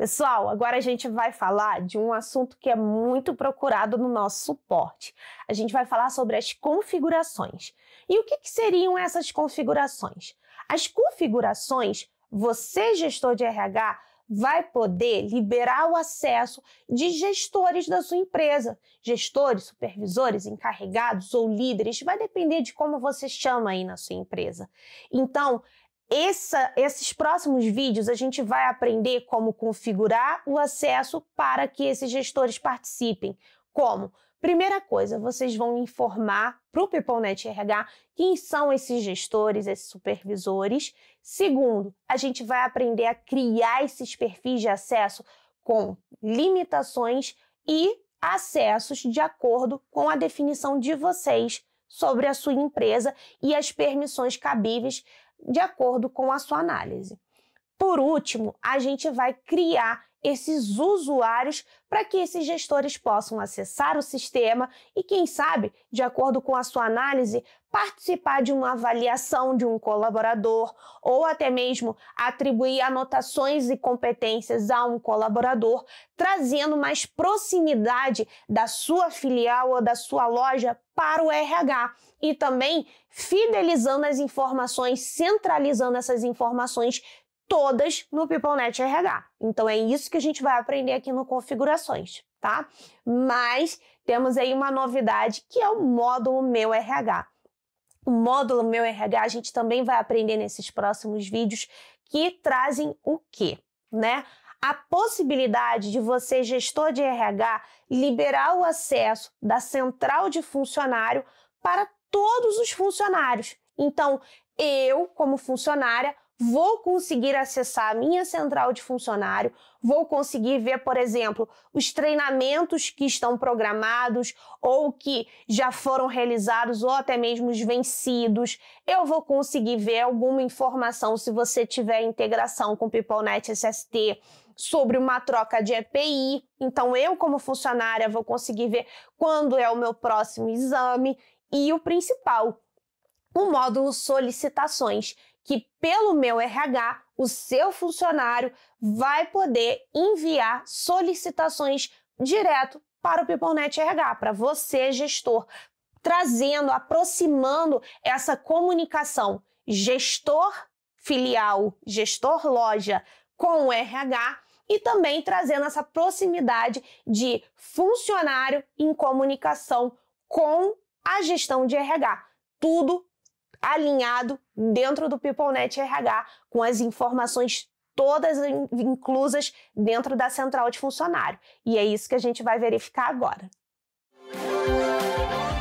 Pessoal, agora a gente vai falar de um assunto que é muito procurado no nosso suporte. A gente vai falar sobre as configurações. E o que, que seriam essas configurações? As configurações, você, gestor de RH, vai poder liberar o acesso de gestores da sua empresa, gestores, supervisores, encarregados ou líderes, vai depender de como você chama aí na sua empresa. Então, essa, esses próximos vídeos a gente vai aprender como configurar o acesso para que esses gestores participem. Como? Primeira coisa, vocês vão informar para o PeopleNet RH quem são esses gestores, esses supervisores. Segundo, a gente vai aprender a criar esses perfis de acesso com limitações e acessos de acordo com a definição de vocês sobre a sua empresa e as permissões cabíveis de acordo com a sua análise. Por último, a gente vai criar esses usuários para que esses gestores possam acessar o sistema e, quem sabe, de acordo com a sua análise, participar de uma avaliação de um colaborador ou até mesmo atribuir anotações e competências a um colaborador, trazendo mais proximidade da sua filial ou da sua loja para o RH e também fidelizando as informações, centralizando essas informações todas no PeopleNet RH. Então é isso que a gente vai aprender aqui no Configurações, tá? Mas temos aí uma novidade que é o módulo Meu RH. O módulo Meu RH a gente também vai aprender nesses próximos vídeos que trazem o quê, né? a possibilidade de você, gestor de RH, liberar o acesso da central de funcionário para todos os funcionários. Então, eu, como funcionária, vou conseguir acessar a minha central de funcionário, vou conseguir ver, por exemplo, os treinamentos que estão programados ou que já foram realizados ou até mesmo os vencidos. Eu vou conseguir ver alguma informação se você tiver integração com PeopleNet SST sobre uma troca de EPI. Então eu como funcionária vou conseguir ver quando é o meu próximo exame e o principal, o módulo solicitações que, pelo meu RH, o seu funcionário vai poder enviar solicitações direto para o PeopleNet RH, para você, gestor, trazendo, aproximando essa comunicação gestor filial, gestor loja com o RH e também trazendo essa proximidade de funcionário em comunicação com a gestão de RH. Tudo alinhado dentro do PeopleNet RH, com as informações todas inclusas dentro da central de funcionário. E é isso que a gente vai verificar agora. Música